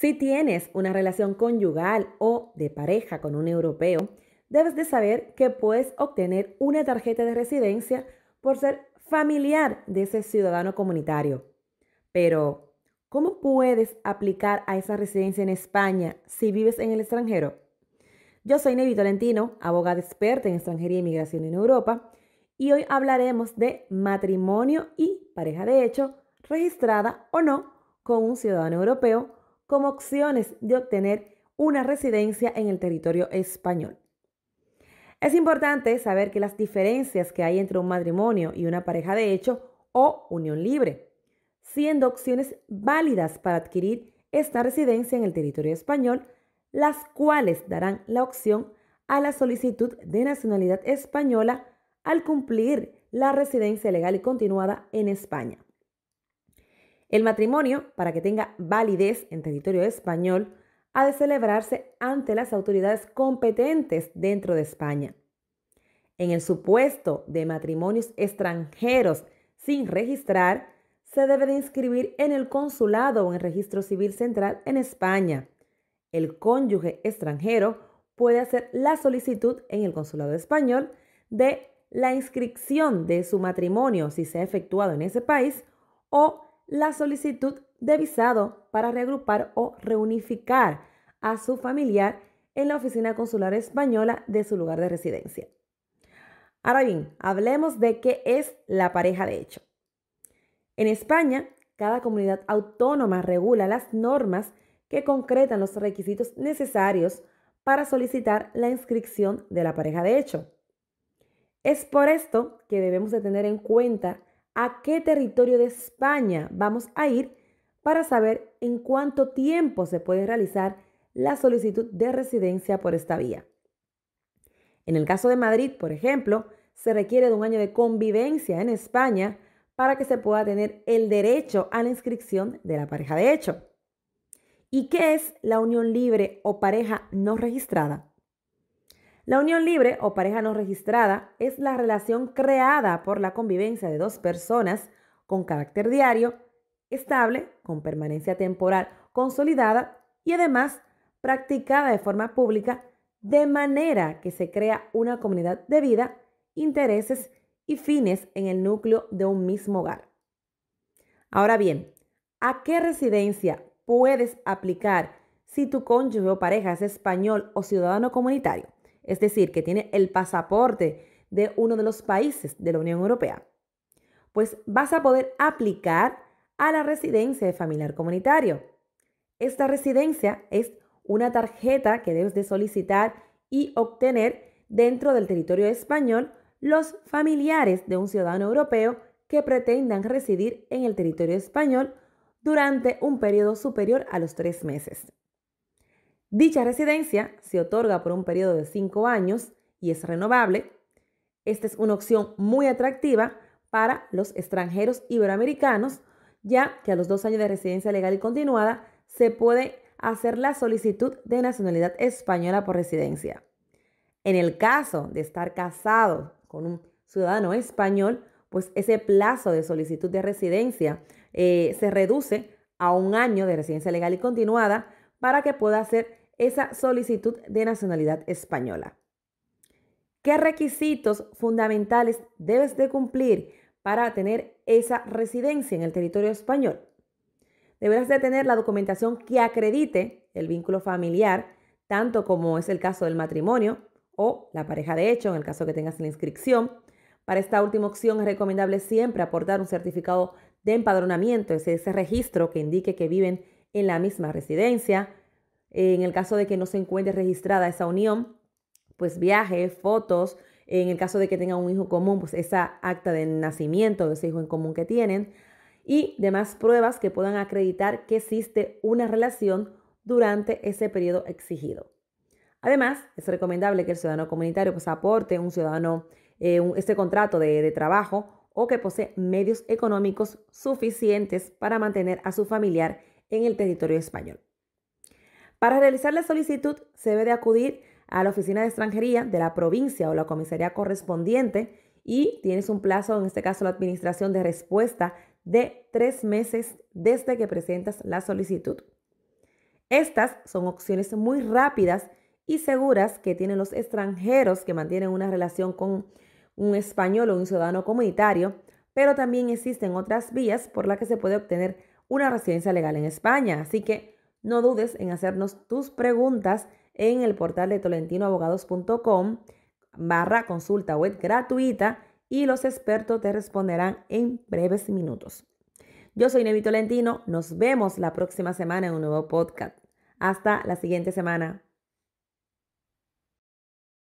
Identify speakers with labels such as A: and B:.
A: Si tienes una relación conyugal o de pareja con un europeo, debes de saber que puedes obtener una tarjeta de residencia por ser familiar de ese ciudadano comunitario. Pero, ¿cómo puedes aplicar a esa residencia en España si vives en el extranjero? Yo soy Nevi Tolentino, abogada experta en extranjería y e inmigración en Europa, y hoy hablaremos de matrimonio y pareja de hecho, registrada o no con un ciudadano europeo como opciones de obtener una residencia en el territorio español. Es importante saber que las diferencias que hay entre un matrimonio y una pareja de hecho o unión libre, siendo opciones válidas para adquirir esta residencia en el territorio español, las cuales darán la opción a la solicitud de nacionalidad española al cumplir la residencia legal y continuada en España. El matrimonio, para que tenga validez en territorio español, ha de celebrarse ante las autoridades competentes dentro de España. En el supuesto de matrimonios extranjeros sin registrar, se debe de inscribir en el consulado o en el registro civil central en España. El cónyuge extranjero puede hacer la solicitud en el consulado español de la inscripción de su matrimonio si se ha efectuado en ese país o la solicitud de visado para reagrupar o reunificar a su familiar en la oficina consular española de su lugar de residencia. Ahora bien, hablemos de qué es la pareja de hecho. En España, cada comunidad autónoma regula las normas que concretan los requisitos necesarios para solicitar la inscripción de la pareja de hecho. Es por esto que debemos de tener en cuenta a qué territorio de España vamos a ir para saber en cuánto tiempo se puede realizar la solicitud de residencia por esta vía. En el caso de Madrid, por ejemplo, se requiere de un año de convivencia en España para que se pueda tener el derecho a la inscripción de la pareja de hecho. ¿Y qué es la unión libre o pareja no registrada? La unión libre o pareja no registrada es la relación creada por la convivencia de dos personas con carácter diario, estable, con permanencia temporal consolidada y además practicada de forma pública de manera que se crea una comunidad de vida, intereses y fines en el núcleo de un mismo hogar. Ahora bien, ¿a qué residencia puedes aplicar si tu cónyuge o pareja es español o ciudadano comunitario? es decir, que tiene el pasaporte de uno de los países de la Unión Europea, pues vas a poder aplicar a la residencia de familiar comunitario. Esta residencia es una tarjeta que debes de solicitar y obtener dentro del territorio español los familiares de un ciudadano europeo que pretendan residir en el territorio español durante un periodo superior a los tres meses. Dicha residencia se otorga por un periodo de cinco años y es renovable. Esta es una opción muy atractiva para los extranjeros iberoamericanos, ya que a los dos años de residencia legal y continuada se puede hacer la solicitud de nacionalidad española por residencia. En el caso de estar casado con un ciudadano español, pues ese plazo de solicitud de residencia eh, se reduce a un año de residencia legal y continuada para que pueda ser esa solicitud de nacionalidad española. ¿Qué requisitos fundamentales debes de cumplir para tener esa residencia en el territorio español? Deberás de tener la documentación que acredite el vínculo familiar, tanto como es el caso del matrimonio o la pareja de hecho, en el caso que tengas la inscripción. Para esta última opción es recomendable siempre aportar un certificado de empadronamiento, ese, ese registro que indique que viven en la misma residencia, en el caso de que no se encuentre registrada esa unión, pues viaje, fotos, en el caso de que tengan un hijo común, pues esa acta de nacimiento de ese hijo en común que tienen y demás pruebas que puedan acreditar que existe una relación durante ese periodo exigido. Además, es recomendable que el ciudadano comunitario pues, aporte un ciudadano eh, este contrato de, de trabajo o que posee medios económicos suficientes para mantener a su familiar en el territorio español. Para realizar la solicitud se debe de acudir a la oficina de extranjería de la provincia o la comisaría correspondiente y tienes un plazo, en este caso la administración de respuesta, de tres meses desde que presentas la solicitud. Estas son opciones muy rápidas y seguras que tienen los extranjeros que mantienen una relación con un español o un ciudadano comunitario, pero también existen otras vías por las que se puede obtener una residencia legal en España. Así que no dudes en hacernos tus preguntas en el portal de tolentinoabogados.com barra consulta web gratuita y los expertos te responderán en breves minutos. Yo soy Nevi Tolentino, nos vemos la próxima semana en un nuevo podcast. Hasta la siguiente semana.